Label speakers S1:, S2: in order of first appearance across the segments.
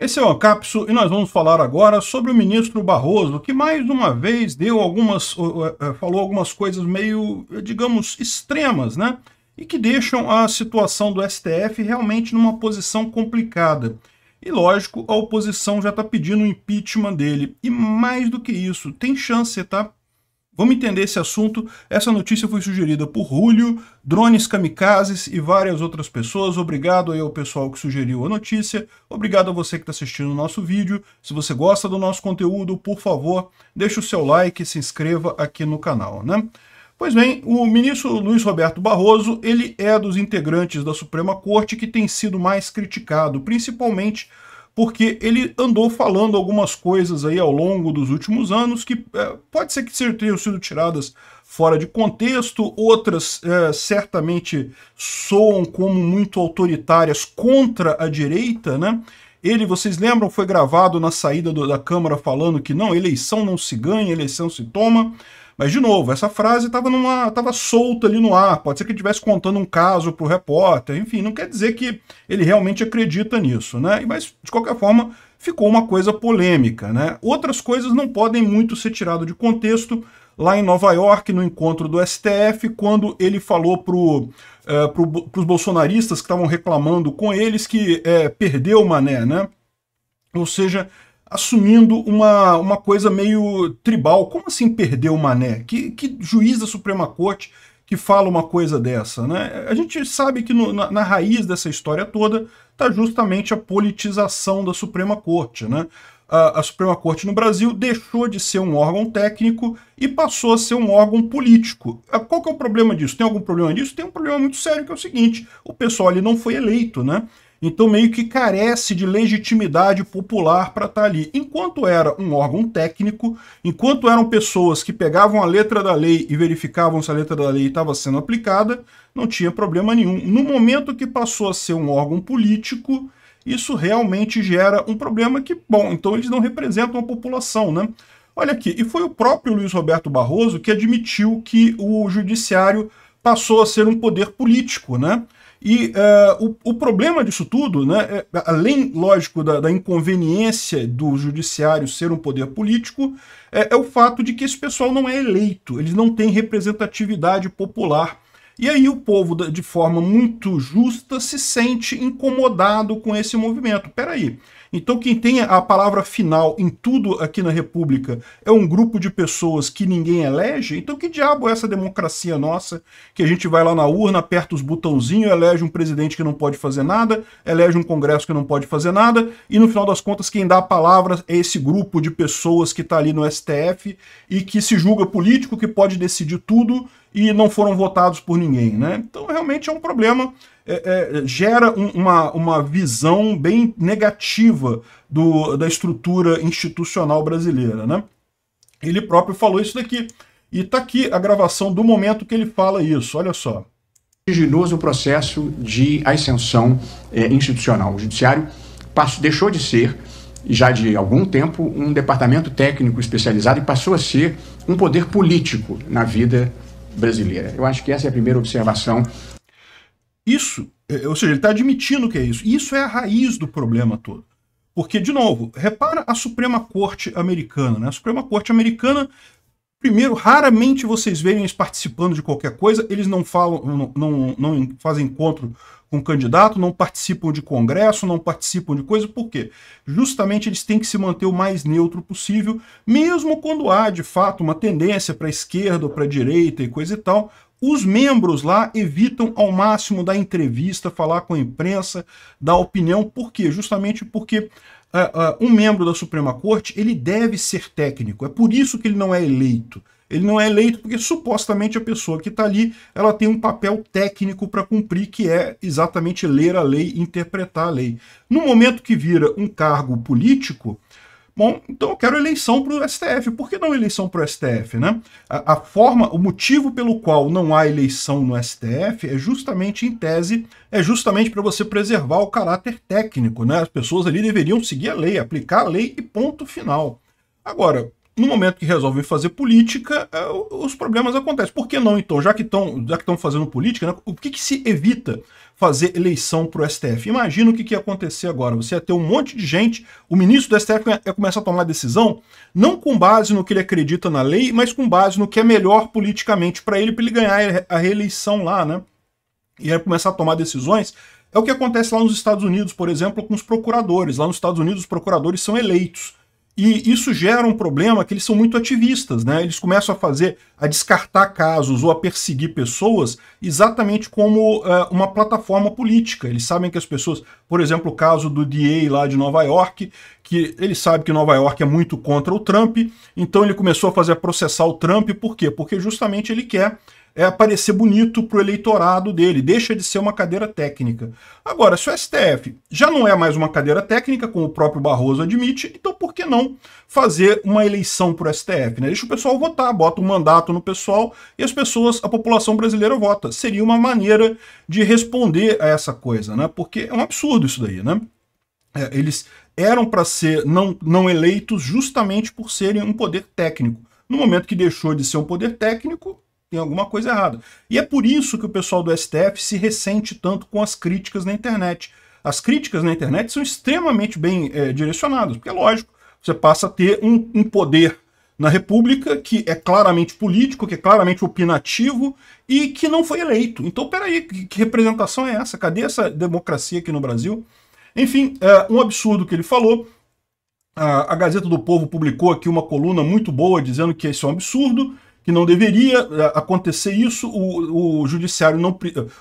S1: Esse é o Ancapso e nós vamos falar agora sobre o ministro Barroso, que mais uma vez deu algumas, é, falou algumas coisas meio, digamos, extremas, né? E que deixam a situação do STF realmente numa posição complicada. E lógico, a oposição já está pedindo o impeachment dele. E mais do que isso, tem chance, tá? Vamos entender esse assunto. Essa notícia foi sugerida por Julio, drones kamikazes e várias outras pessoas. Obrigado aí ao pessoal que sugeriu a notícia. Obrigado a você que está assistindo o nosso vídeo. Se você gosta do nosso conteúdo, por favor, deixe o seu like e se inscreva aqui no canal, né? Pois bem, o ministro Luiz Roberto Barroso, ele é dos integrantes da Suprema Corte que tem sido mais criticado, principalmente porque ele andou falando algumas coisas aí ao longo dos últimos anos que é, pode ser que tenham sido tiradas fora de contexto, outras é, certamente soam como muito autoritárias contra a direita, né? Ele, vocês lembram, foi gravado na saída do, da Câmara falando que não, eleição não se ganha, eleição se toma. Mas, de novo, essa frase estava solta ali no ar. Pode ser que ele estivesse contando um caso para o repórter. Enfim, não quer dizer que ele realmente acredita nisso, né? Mas, de qualquer forma, ficou uma coisa polêmica, né? Outras coisas não podem muito ser tiradas de contexto. Lá em Nova York, no encontro do STF, quando ele falou para pro, eh, os bolsonaristas que estavam reclamando com eles que eh, perdeu o Mané, né? Ou seja, assumindo uma, uma coisa meio tribal. Como assim perdeu o Mané? Que, que juiz da Suprema Corte que fala uma coisa dessa? Né? A gente sabe que no, na, na, raiz dessa história toda está justamente a politização da Suprema Corte. Né? A, a Suprema Corte no Brasil deixou de ser um órgão técnico e passou a ser um órgão político. Ah, qual que é o problema disso? Tem algum problema disso? Tem um problema muito sério que é o seguinte: o pessoal ali não foi eleito, né? Então meio que carece de legitimidade popular para estar tá ali. Enquanto era um órgão técnico, enquanto eram pessoas que pegavam a letra da lei e verificavam se a letra da lei estava sendo aplicada, não tinha problema nenhum. No momento que passou a ser um órgão político, isso realmente gera um problema que, bom, então eles não representam a população, né? Olha aqui, e foi o próprio Luiz Roberto Barroso que admitiu que o judiciário passou a ser um poder político, né? E uh, o, o, problema disso tudo, né, é, além, lógico, da, da, inconveniência do judiciário ser um poder político, é, é, o fato de que esse pessoal não é eleito, eles não têm representatividade popular. E aí o povo, de forma muito justa, se sente incomodado com esse movimento. Peraí, aí então, quem tem a palavra final em tudo aqui na República é um grupo de pessoas que ninguém elege? Então, que diabo é essa democracia nossa que a gente vai lá na urna, aperta os botãozinhos, elege um presidente que não pode fazer nada, elege um congresso que não pode fazer nada, e no final das contas, quem dá a palavra é esse grupo de pessoas que está ali no STF e que se julga político, que pode decidir tudo e não foram votados por ninguém. Né? Então, realmente é um problema, é, é, gera um, uma, uma visão bem negativa do, da estrutura institucional brasileira. Né? Ele próprio falou isso daqui. E está aqui a gravação do momento que ele fala isso, olha só. o processo de ascensão é, institucional. O judiciário passou, deixou de ser já de algum tempo, um departamento técnico especializado e passou a ser um poder político na vida brasileira. Eu acho que essa é a primeira observação. Isso, é, ou seja, ele está admitindo que é isso. Isso é a raiz do problema todo. Porque, de novo, repara a Suprema Corte Americana. Né? A Suprema Corte Americana Primeiro, raramente vocês veem eles participando de qualquer coisa, eles não falam, não, não, não fazem encontro com candidato, não participam de congresso, não participam de coisa, por quê? Justamente eles têm que se manter o mais neutro possível, mesmo quando há, de fato, uma tendência para a esquerda ou para a direita e coisa e tal, os membros lá evitam ao máximo dar entrevista, falar com a imprensa, dar opinião, por quê? Justamente porque uh, uh, um membro da Suprema Corte ele deve ser técnico. É por isso que ele não é eleito. Ele não é eleito porque supostamente a pessoa que está ali ela tem um papel técnico para cumprir, que é exatamente ler a lei, interpretar a lei. No momento que vira um cargo político, Bom, então eu quero eleição para o STF. Por que não eleição para o STF, né? A, a, forma, o motivo pelo qual não há eleição no STF é justamente, em tese, é justamente para você preservar o caráter técnico, né? As pessoas ali deveriam seguir a lei, aplicar a lei e ponto final. Agora, no momento que resolvem fazer política, é, os problemas acontecem. Por que não, então? Já que estão já que estão fazendo política, né? o que, que se evita? fazer eleição para o STF. Imagina o que, que ia acontecer agora. Você ia ter um monte de gente, o ministro do STF ia começar a tomar decisão, não com base no que ele acredita na lei, mas com base no que é melhor politicamente para ele, para ele ganhar a reeleição lá, né? E ia começar a tomar decisões é o que acontece lá nos Estados Unidos, por exemplo, com os procuradores. Lá nos Estados Unidos, os procuradores são eleitos. E isso gera um problema que eles são muito ativistas, né? Eles começam a fazer, a descartar casos ou a perseguir pessoas exatamente como uh, uma plataforma política. Eles sabem que as pessoas, por exemplo, o caso do DA lá de Nova York, que ele sabe que Nova York é muito contra o Trump, então ele começou a fazer processar o Trump, por quê? Porque justamente ele quer é aparecer bonito para o eleitorado dele, deixa de ser uma cadeira técnica. Agora, se o STF já não é mais uma cadeira técnica, como o próprio Barroso admite, então por que não fazer uma eleição para o STF? Né? Deixa o pessoal votar, bota um mandato no pessoal e as pessoas, a população brasileira vota. Seria uma maneira de responder a essa coisa, né? porque é um absurdo isso daí. Né? É, eles eram para ser não, não eleitos justamente por serem um poder técnico. No momento que deixou de ser um poder técnico, tem alguma coisa errada. E é por isso que o pessoal do STF se ressente tanto com as críticas na internet. As críticas na internet são extremamente bem é, direcionadas, porque é lógico, você passa a ter um, um poder na República que é claramente político, que é claramente opinativo e que não foi eleito. Então, peraí, que, que representação é essa? Cadê essa democracia aqui no Brasil? Enfim, é um absurdo que ele falou. A Gazeta do Povo publicou aqui uma coluna muito boa dizendo que isso é um absurdo que não deveria eh, acontecer isso, o, o judiciário não.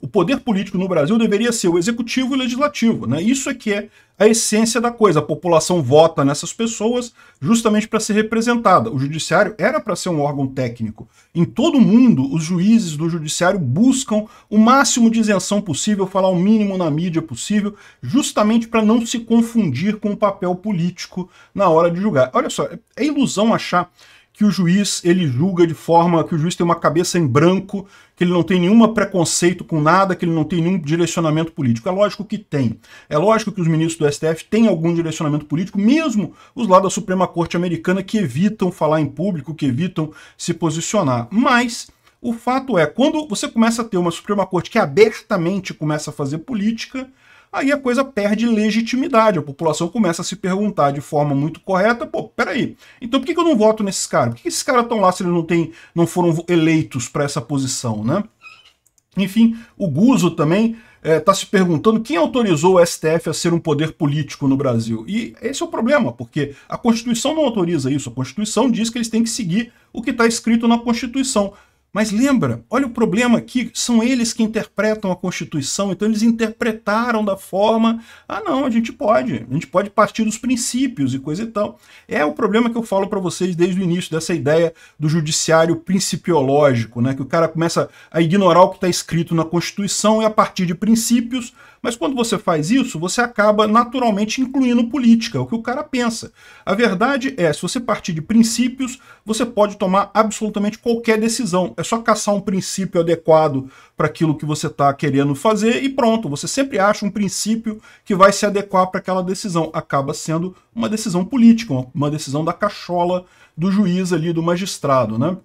S1: O poder político no Brasil deveria ser o executivo e o legislativo. Né? Isso é que é a essência da coisa. A população vota nessas pessoas justamente para ser representada. O judiciário era para ser um órgão técnico. Em todo o mundo, os juízes do judiciário buscam o máximo de isenção possível, falar o mínimo na mídia possível, justamente para não se confundir com o papel político na hora de julgar. Olha só, é, é ilusão achar que o juiz ele julga de forma que o juiz tem uma cabeça em branco, que ele não tem nenhum preconceito com nada, que ele não tem nenhum direcionamento político. É lógico que tem. É lógico que os ministros do STF têm algum direcionamento político, mesmo os lá da Suprema Corte Americana que evitam falar em público, que evitam se posicionar. Mas o fato é, quando você começa a ter uma Suprema Corte que abertamente começa a fazer política, aí a coisa perde legitimidade. A população começa a se perguntar de forma muito correta, pô, peraí, então por que, eu não voto nesses caras? Por que esses caras estão lá se eles não, têm, não foram eleitos para essa posição, né? Enfim, o Guzo também está eh, é, se perguntando quem autorizou o STF a ser um poder político no Brasil. E esse é o problema, porque a Constituição não autoriza isso. A Constituição diz que eles têm que seguir o que está escrito na Constituição. Mas lembra, olha o problema aqui, são eles que interpretam a Constituição, então eles interpretaram da forma, ah não, a gente pode, a gente pode partir dos princípios e coisa e tal. É o problema que eu falo para vocês desde o início dessa ideia do judiciário principiológico, né, que o cara começa a ignorar o que está escrito na Constituição e a partir de princípios mas quando você faz isso, você acaba naturalmente incluindo política, é o que o cara pensa. A verdade é, se você partir de princípios, você pode tomar absolutamente qualquer decisão. É só caçar um princípio adequado para aquilo que você está querendo fazer e pronto. Você sempre acha um princípio que vai se adequar para aquela decisão. Acaba sendo uma decisão política, uma decisão da cachola do juiz ali, do magistrado, né?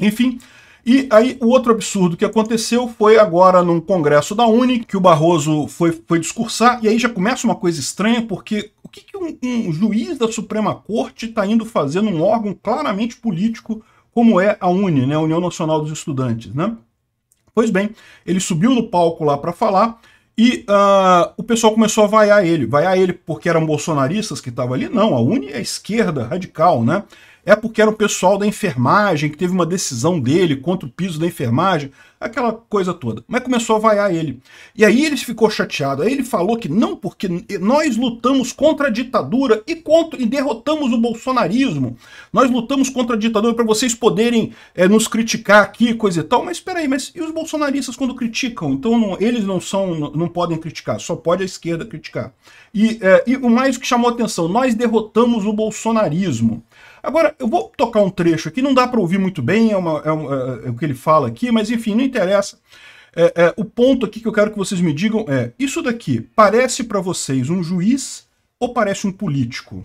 S1: Enfim, e aí o outro absurdo que aconteceu foi agora num congresso da Uni, que o Barroso foi, foi discursar, e aí já começa uma coisa estranha, porque o que, que um, um juiz da Suprema Corte está indo fazer num órgão claramente político como é a Uni, né, a União Nacional dos Estudantes, né? Pois bem, ele subiu no palco lá para falar e uh, o pessoal começou a vaiar ele. Vaiar ele porque eram bolsonaristas que estavam ali? Não, a Uni é a esquerda radical, né? é porque era o pessoal da enfermagem, que teve uma decisão dele contra o piso da enfermagem, aquela coisa toda. Mas começou a vaiar ele. E aí ele ficou chateado. Aí ele falou que não, porque nós lutamos contra a ditadura e, contra, e derrotamos o bolsonarismo. Nós lutamos contra a ditadura para vocês poderem é, nos criticar aqui, coisa e tal. Mas espera aí, mas e os bolsonaristas quando criticam? Então não, eles não são, não, podem criticar, só pode a esquerda criticar. E, é, e o mais que chamou atenção, nós derrotamos o bolsonarismo. Agora, eu vou tocar um trecho aqui, não dá para ouvir muito bem é, uma, é, um, é, é, o que ele fala aqui, mas enfim, não interessa. É, é, o ponto aqui que eu quero que vocês me digam é: isso daqui parece para vocês um juiz ou parece um político?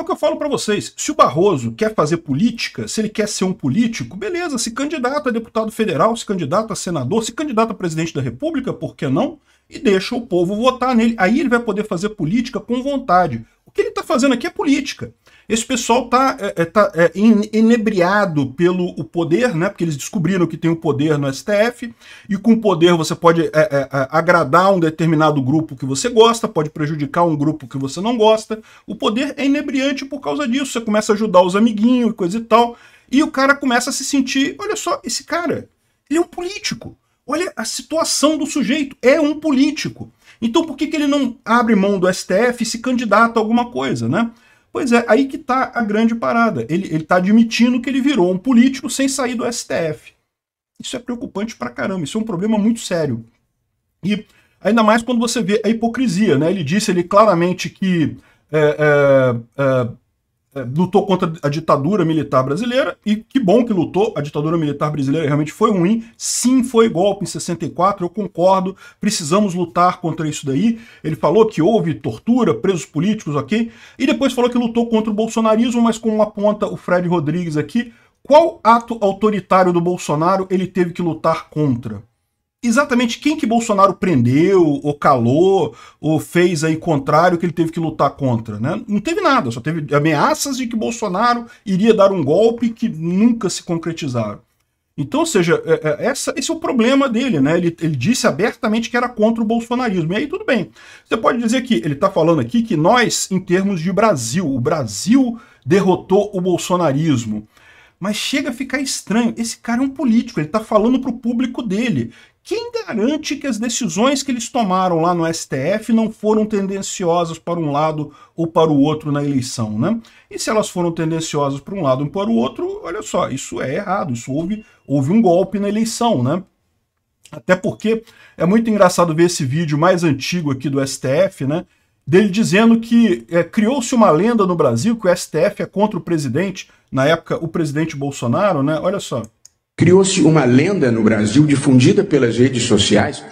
S1: É o que eu falo para vocês. Se o Barroso quer fazer política, se ele quer ser um político, beleza, se candidata a deputado federal, se candidata a senador, se candidata a presidente da República, por que não? E deixa o povo votar nele. Aí ele vai poder fazer política com vontade. O que ele está fazendo aqui é política. Esse pessoal está é, é, tá, é, inebriado pelo o poder, né? Porque eles descobriram que tem o um poder no STF, e com o poder você pode é, é, é, agradar um determinado grupo que você gosta, pode prejudicar um grupo que você não gosta. O poder é inebriante por causa disso. Você começa a ajudar os amiguinhos e coisa e tal. E o cara começa a se sentir: olha só, esse cara, ele é um político. Olha a situação do sujeito, é um político. Então por que, que ele não abre mão do STF e se candidata a alguma coisa, né? Pois é, aí que está a grande parada. Ele está admitindo que ele virou um político sem sair do STF. Isso é preocupante pra caramba, isso é um problema muito sério. E ainda mais quando você vê a hipocrisia, né? Ele disse ele claramente que é, é, é é, lutou contra a ditadura militar brasileira, e que bom que lutou, a ditadura militar brasileira realmente foi ruim, sim, foi golpe em 64, eu concordo, precisamos lutar contra isso daí. Ele falou que houve tortura, presos políticos, ok? E depois falou que lutou contra o bolsonarismo, mas como aponta o Fred Rodrigues aqui, qual ato autoritário do Bolsonaro ele teve que lutar contra? exatamente quem que Bolsonaro prendeu, ou calou, ou fez aí contrário que ele teve que lutar contra, né? Não teve nada, só teve ameaças de que Bolsonaro iria dar um golpe que nunca se concretizaram. Então, ou seja, é, é, essa, esse é o problema dele, né? Ele, ele disse abertamente que era contra o bolsonarismo. E aí tudo bem. Você pode dizer que ele está falando aqui que nós, em termos de Brasil, o Brasil derrotou o bolsonarismo mas chega a ficar estranho. Esse cara é um político, ele está falando para o público dele. Quem garante que as decisões que eles tomaram lá no STF não foram tendenciosas para um lado ou para o outro na eleição, né? E se elas foram tendenciosas para um lado ou para o outro, olha só, isso é errado, isso houve, houve um golpe na eleição, né? Até porque é muito engraçado ver esse vídeo mais antigo aqui do STF, né? Dele dizendo que é, criou-se uma lenda no Brasil que o STF é contra o presidente, na época o presidente Bolsonaro, né? Olha só. Criou-se uma lenda no Brasil, difundida pelas redes sociais,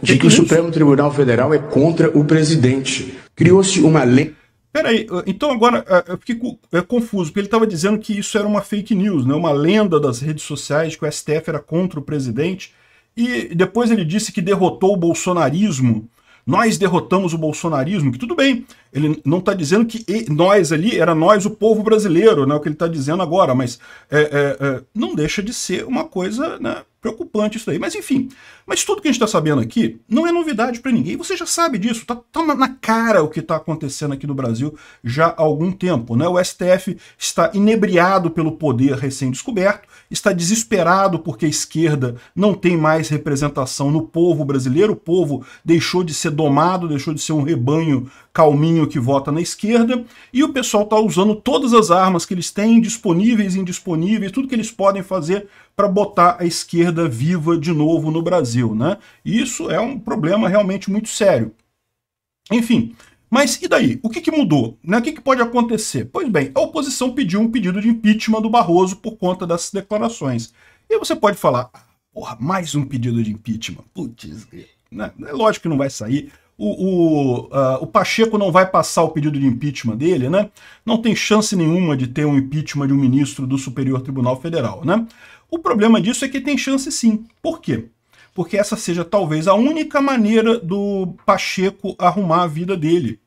S1: de que o Supremo Tribunal Federal é contra o presidente. Criou-se uma lenda. Peraí, então agora é, eu fiquei é, confuso, porque ele estava dizendo que isso era uma fake news, né? uma lenda das redes sociais, que o STF era contra o presidente, e depois ele disse que derrotou o bolsonarismo nós derrotamos o bolsonarismo, que tudo bem, ele não está dizendo que nós ali, era nós o povo brasileiro, né, o que ele está dizendo agora, mas é, é, é, não deixa de ser uma coisa né, preocupante isso aí. Mas enfim, mas tudo que a gente está sabendo aqui não é novidade para ninguém, você já sabe disso, está tá, tá na cara o que está acontecendo aqui no Brasil já há algum tempo. Né? O STF está inebriado pelo poder recém-descoberto, está desesperado porque a esquerda não tem mais representação no povo brasileiro, o povo deixou de ser domado, deixou de ser um rebanho calminho que vota na esquerda, e o pessoal está usando todas as armas que eles têm, disponíveis e indisponíveis, tudo que eles podem fazer para botar a esquerda viva de novo no Brasil. Né? Isso é um problema realmente muito sério. Enfim, mas e daí? O que, que mudou? Né? O que, que pode acontecer? Pois bem, a oposição pediu um pedido de impeachment do Barroso por conta dessas declarações. E você pode falar, ah, porra, mais um pedido de impeachment. Putz, né? É lógico que não vai sair. O, o, uh, o, Pacheco não vai passar o pedido de impeachment dele, né? Não tem chance nenhuma de ter um impeachment de um ministro do Superior Tribunal Federal, né? O problema disso é que tem chance sim. Por quê? porque essa seja talvez a única maneira do Pacheco arrumar a vida dele.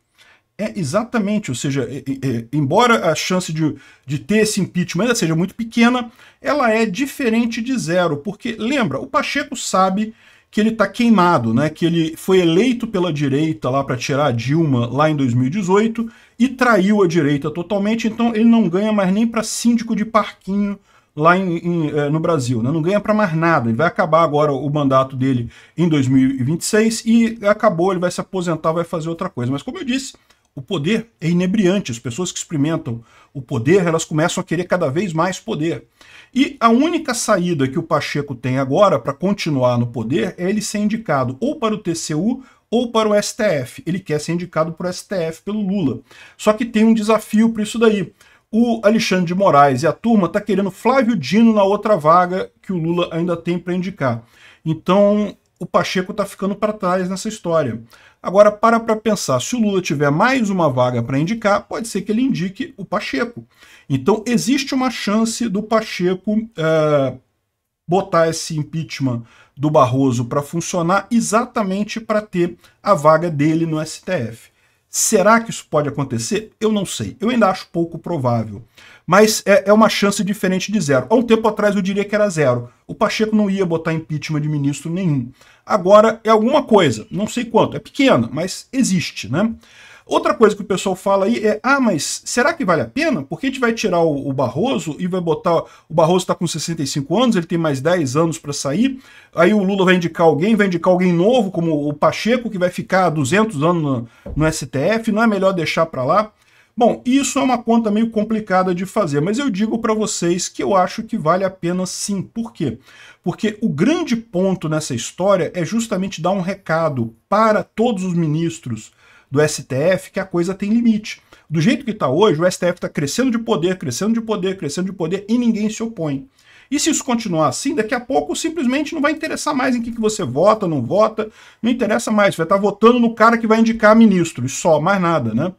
S1: É exatamente, ou seja, é, é, embora a chance de, de ter esse impeachment ainda seja muito pequena, ela é diferente de zero, porque lembra, o Pacheco sabe que ele está queimado, né? Que ele foi eleito pela direita lá para tirar a Dilma lá em 2018 e traiu a direita totalmente, então ele não ganha mais nem para síndico de parquinho lá em, em, eh, no Brasil, né? não ganha para mais nada. Ele vai acabar agora o mandato dele em 2026 e acabou, ele vai se aposentar, vai fazer outra coisa. Mas como eu disse, o poder é inebriante. As pessoas que experimentam o poder, elas começam a querer cada vez mais poder. E a única saída que o Pacheco tem agora para continuar no poder é ele ser indicado ou para o TCU ou para o STF. Ele quer ser indicado para o STF pelo Lula. Só que tem um desafio para isso daí o Alexandre de Moraes e a turma tá querendo Flávio Dino na outra vaga que o Lula ainda tem para indicar. Então o Pacheco está ficando para trás nessa história. Agora, para para pensar, se o Lula tiver mais uma vaga para indicar, pode ser que ele indique o Pacheco. Então, existe uma chance do Pacheco é, botar esse impeachment do Barroso para funcionar exatamente para ter a vaga dele no STF. Será que isso pode acontecer? Eu não sei. Eu ainda acho pouco provável. Mas é, é, uma chance diferente de zero. Há um tempo atrás eu diria que era zero. O Pacheco não ia botar impeachment de ministro nenhum. Agora é alguma coisa, não sei quanto, é pequena, mas existe, né? Outra coisa que o pessoal fala aí é, ah, mas será que vale a pena? Porque a gente vai tirar o, o Barroso e vai botar, o Barroso está com 65 anos, ele tem mais 10 anos para sair, aí o Lula vai indicar alguém, vai indicar alguém novo, como o Pacheco, que vai ficar 200 anos no, no STF, não é melhor deixar para lá? Bom, isso é uma conta meio complicada de fazer, mas eu digo para vocês que eu acho que vale a pena sim. Por quê? Porque o grande ponto nessa história é justamente dar um recado para todos os ministros, do STF que a coisa tem limite. Do jeito que está hoje, o STF está crescendo de poder, crescendo de poder, crescendo de poder e ninguém se opõe. E se isso continuar assim, daqui a pouco simplesmente não vai interessar mais em que, que você vota, não vota, não interessa mais. Você vai estar tá votando no cara que vai indicar ministro só, mais nada, né?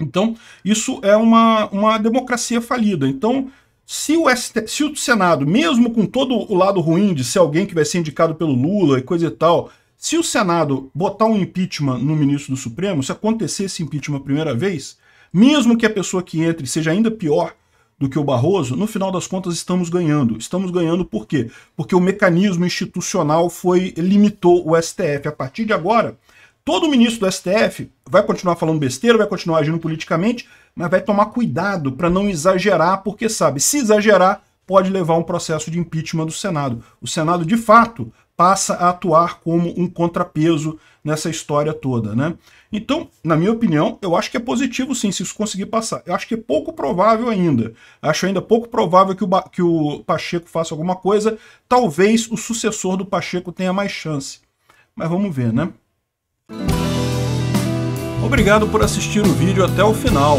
S1: Então, isso é uma, uma democracia falida. Então, se o, ST, se o Senado, mesmo com todo o lado ruim de ser alguém que vai ser indicado pelo Lula e coisa e tal, se o Senado botar um impeachment no ministro do Supremo, se acontecer esse impeachment a primeira vez, mesmo que a pessoa que entre seja ainda pior do que o Barroso, no final das contas estamos ganhando. Estamos ganhando por quê? Porque o mecanismo institucional foi limitou o STF. A partir de agora, todo ministro do STF vai continuar falando besteira, vai continuar agindo politicamente, mas vai tomar cuidado para não exagerar, porque sabe, se exagerar, pode levar um processo de impeachment do Senado. O Senado, de fato, passa a atuar como um contrapeso nessa história toda, né? Então, na minha opinião, eu acho que é positivo sim, se isso conseguir passar. Eu acho que é pouco provável ainda. Acho ainda pouco provável que o, que o Pacheco faça alguma coisa. Talvez o sucessor do Pacheco tenha mais chance. Mas vamos ver, né? Obrigado por assistir o vídeo até o final.